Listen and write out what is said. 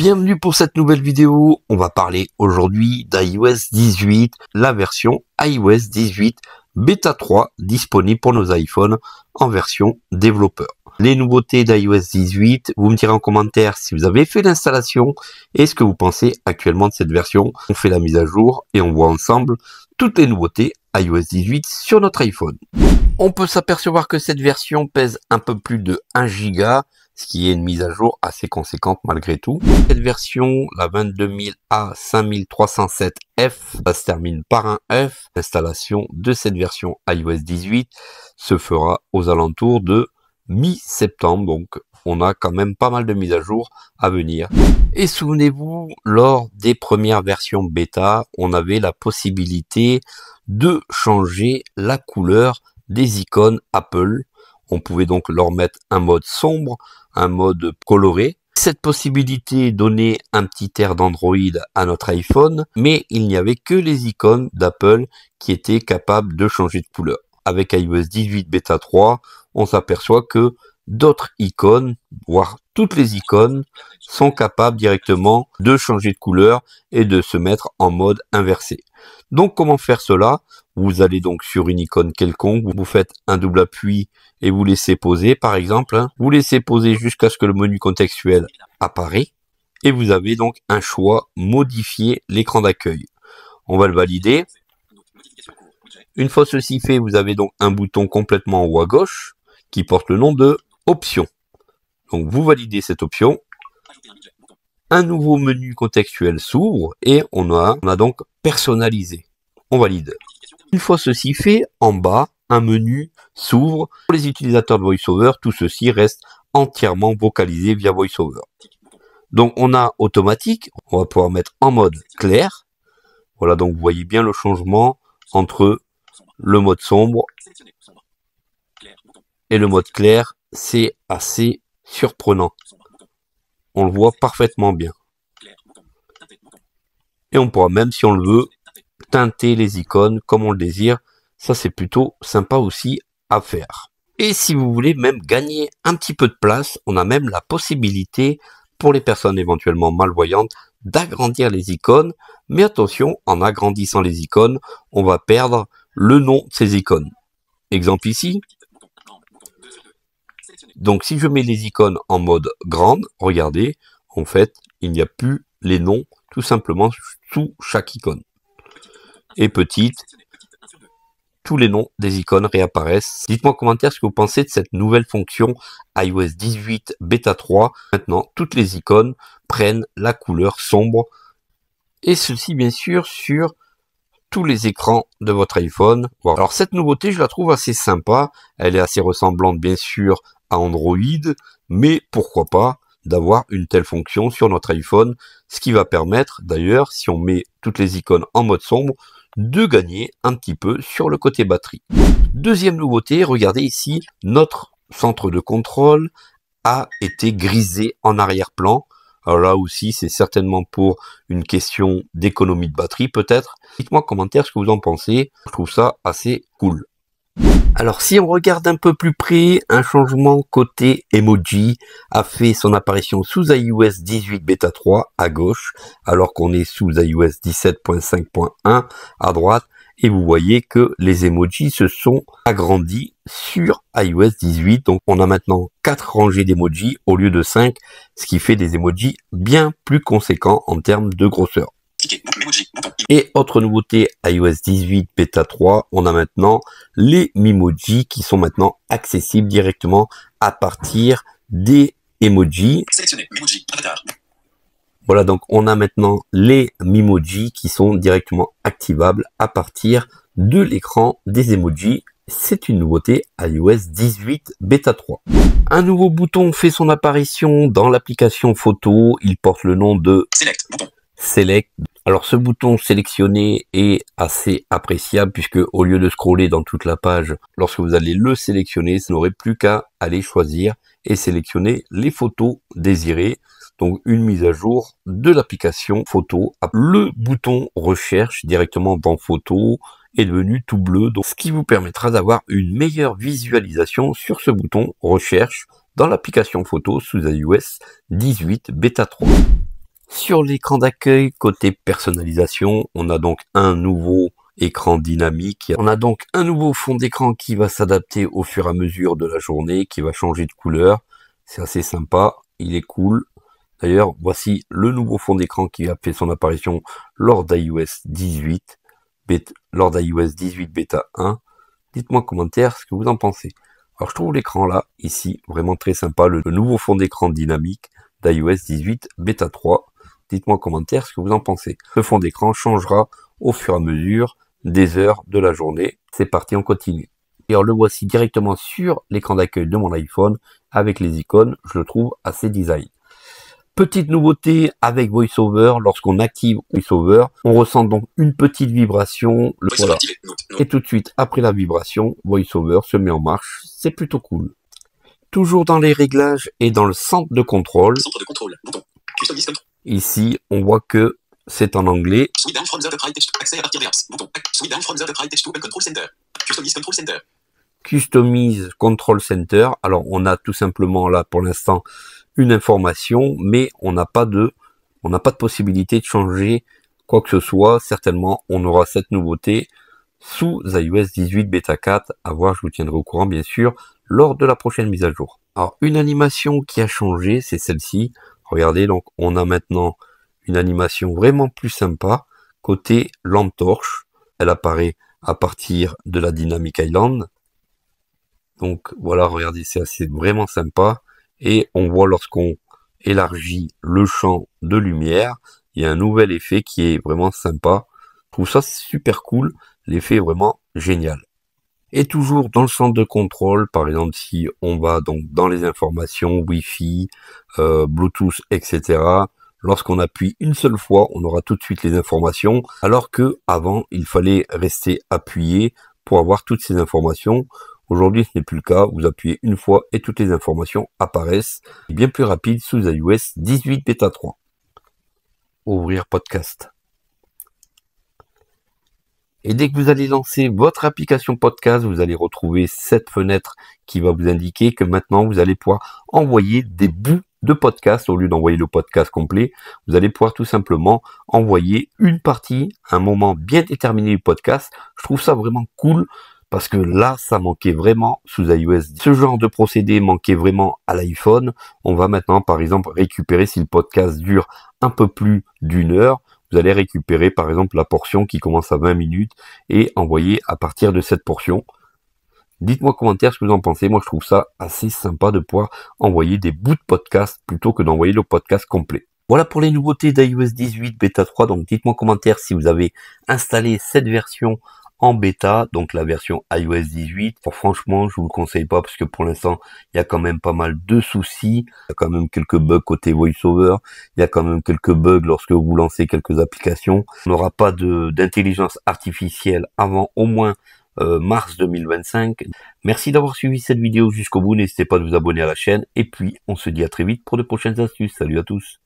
Bienvenue pour cette nouvelle vidéo. On va parler aujourd'hui d'iOS 18, la version iOS 18 Beta 3 disponible pour nos iPhones en version développeur. Les nouveautés d'iOS 18, vous me direz en commentaire si vous avez fait l'installation et ce que vous pensez actuellement de cette version. On fait la mise à jour et on voit ensemble toutes les nouveautés iOS 18 sur notre iPhone. On peut s'apercevoir que cette version pèse un peu plus de 1 giga ce qui est une mise à jour assez conséquente malgré tout. Cette version, la 22000A 5307F, ça se termine par un F. L'installation de cette version iOS 18 se fera aux alentours de mi-septembre, donc on a quand même pas mal de mises à jour à venir. Et souvenez-vous, lors des premières versions bêta, on avait la possibilité de changer la couleur des icônes Apple. On pouvait donc leur mettre un mode sombre, un mode coloré. Cette possibilité donnait un petit air d'Android à notre iPhone, mais il n'y avait que les icônes d'Apple qui étaient capables de changer de couleur. Avec iOS 18 Beta 3, on s'aperçoit que d'autres icônes, voire toutes les icônes, sont capables directement de changer de couleur et de se mettre en mode inversé. Donc comment faire cela Vous allez donc sur une icône quelconque, vous faites un double appui et vous laissez poser par exemple. Hein. Vous laissez poser jusqu'à ce que le menu contextuel apparaît et vous avez donc un choix modifier l'écran d'accueil. On va le valider. Une fois ceci fait, vous avez donc un bouton complètement en haut à gauche qui porte le nom de option. Donc vous validez cette option un nouveau menu contextuel s'ouvre et on a, on a donc personnalisé. On valide. Une fois ceci fait, en bas, un menu s'ouvre. Pour les utilisateurs de VoiceOver, tout ceci reste entièrement vocalisé via VoiceOver. Donc on a automatique, on va pouvoir mettre en mode clair. Voilà, donc vous voyez bien le changement entre le mode sombre et le mode clair. C'est assez surprenant on le voit parfaitement bien. Et on pourra même, si on le veut, teinter les icônes comme on le désire. Ça, c'est plutôt sympa aussi à faire. Et si vous voulez même gagner un petit peu de place, on a même la possibilité pour les personnes éventuellement malvoyantes d'agrandir les icônes. Mais attention, en agrandissant les icônes, on va perdre le nom de ces icônes. Exemple ici, donc si je mets les icônes en mode grande, regardez, en fait, il n'y a plus les noms tout simplement sous chaque icône. Et petite, tous les noms des icônes réapparaissent. Dites-moi en commentaire ce que vous pensez de cette nouvelle fonction iOS 18 Beta 3. Maintenant, toutes les icônes prennent la couleur sombre. Et ceci, bien sûr, sur tous les écrans de votre iPhone. Alors cette nouveauté, je la trouve assez sympa. Elle est assez ressemblante, bien sûr, Android, mais pourquoi pas d'avoir une telle fonction sur notre iPhone, ce qui va permettre d'ailleurs, si on met toutes les icônes en mode sombre, de gagner un petit peu sur le côté batterie. Deuxième nouveauté, regardez ici, notre centre de contrôle a été grisé en arrière-plan. Alors là aussi, c'est certainement pour une question d'économie de batterie peut-être. Dites-moi en commentaire ce que vous en pensez. Je trouve ça assez cool. Alors si on regarde un peu plus près, un changement côté emoji a fait son apparition sous iOS 18 bêta 3 à gauche, alors qu'on est sous iOS 17.5.1 à droite, et vous voyez que les emojis se sont agrandis sur iOS 18. Donc on a maintenant 4 rangées d'emojis au lieu de 5, ce qui fait des emojis bien plus conséquents en termes de grosseur. Et autre nouveauté iOS 18 Beta 3, on a maintenant les Mimoji qui sont maintenant accessibles directement à partir des emojis. Voilà, donc on a maintenant les Mimoji qui sont directement activables à partir de l'écran des emojis. C'est une nouveauté iOS 18 Beta 3. Un nouveau bouton fait son apparition dans l'application photo. Il porte le nom de Select. Alors ce bouton sélectionner est assez appréciable puisque au lieu de scroller dans toute la page, lorsque vous allez le sélectionner, vous n'aurez plus qu'à aller choisir et sélectionner les photos désirées. Donc une mise à jour de l'application photo. Le bouton recherche directement dans photo est devenu tout bleu, donc ce qui vous permettra d'avoir une meilleure visualisation sur ce bouton recherche dans l'application photo sous iOS 18 Beta 3. Sur l'écran d'accueil, côté personnalisation, on a donc un nouveau écran dynamique. On a donc un nouveau fond d'écran qui va s'adapter au fur et à mesure de la journée, qui va changer de couleur. C'est assez sympa, il est cool. D'ailleurs, voici le nouveau fond d'écran qui a fait son apparition lors d'iOS 18, lors d'iOS 18 bêta 1. Dites-moi en commentaire ce que vous en pensez. Alors je trouve l'écran là, ici, vraiment très sympa, le, nouveau fond d'écran dynamique d'iOS 18 bêta 3. Dites-moi en commentaire ce que vous en pensez. Le fond d'écran changera au fur et à mesure des heures de la journée. C'est parti, on continue. D'ailleurs, le voici directement sur l'écran d'accueil de mon iPhone avec les icônes. Je le trouve assez design. Petite nouveauté avec VoiceOver, lorsqu'on active VoiceOver, on ressent donc une petite vibration. Et tout de suite, après la vibration, VoiceOver se met en marche. C'est plutôt cool. Toujours dans les réglages et dans le centre de contrôle. Centre de contrôle. Bouton. Ici, on voit que c'est en anglais. Customize Control Center. Alors, on a tout simplement là pour l'instant une information, mais on n'a pas de, on n'a pas de possibilité de changer quoi que ce soit. Certainement, on aura cette nouveauté sous iOS 18 Beta 4. À voir, je vous tiendrai au courant, bien sûr, lors de la prochaine mise à jour. Alors, une animation qui a changé, c'est celle-ci. Regardez, donc on a maintenant une animation vraiment plus sympa. Côté lampe torche, elle apparaît à partir de la Dynamic Island. Donc voilà, regardez, c'est assez vraiment sympa. Et on voit lorsqu'on élargit le champ de lumière, il y a un nouvel effet qui est vraiment sympa. Je trouve ça super cool. L'effet est vraiment génial. Et toujours dans le centre de contrôle, par exemple si on va donc dans les informations Wi-Fi, euh, Bluetooth, etc. Lorsqu'on appuie une seule fois, on aura tout de suite les informations, alors que avant il fallait rester appuyé pour avoir toutes ces informations. Aujourd'hui, ce n'est plus le cas. Vous appuyez une fois et toutes les informations apparaissent. Bien plus rapide sous iOS 18 Beta 3. Ouvrir podcast. Et dès que vous allez lancer votre application podcast, vous allez retrouver cette fenêtre qui va vous indiquer que maintenant vous allez pouvoir envoyer des bouts de podcast au lieu d'envoyer le podcast complet. Vous allez pouvoir tout simplement envoyer une partie, un moment bien déterminé du podcast. Je trouve ça vraiment cool parce que là, ça manquait vraiment sous iOS. Ce genre de procédé manquait vraiment à l'iPhone. On va maintenant, par exemple, récupérer si le podcast dure un peu plus d'une heure, vous allez récupérer par exemple la portion qui commence à 20 minutes et envoyer à partir de cette portion. Dites-moi en commentaire ce que vous en pensez. Moi, je trouve ça assez sympa de pouvoir envoyer des bouts de podcast plutôt que d'envoyer le podcast complet. Voilà pour les nouveautés d'iOS 18 Beta 3. Donc, dites-moi en commentaire si vous avez installé cette version en bêta, donc la version iOS 18. franchement, je vous le conseille pas parce que pour l'instant, il y a quand même pas mal de soucis. Il y a quand même quelques bugs côté VoiceOver. Il y a quand même quelques bugs lorsque vous lancez quelques applications. On n'aura pas d'intelligence artificielle avant au moins euh, mars 2025. Merci d'avoir suivi cette vidéo jusqu'au bout. N'hésitez pas à vous abonner à la chaîne. Et puis, on se dit à très vite pour de prochaines astuces. Salut à tous.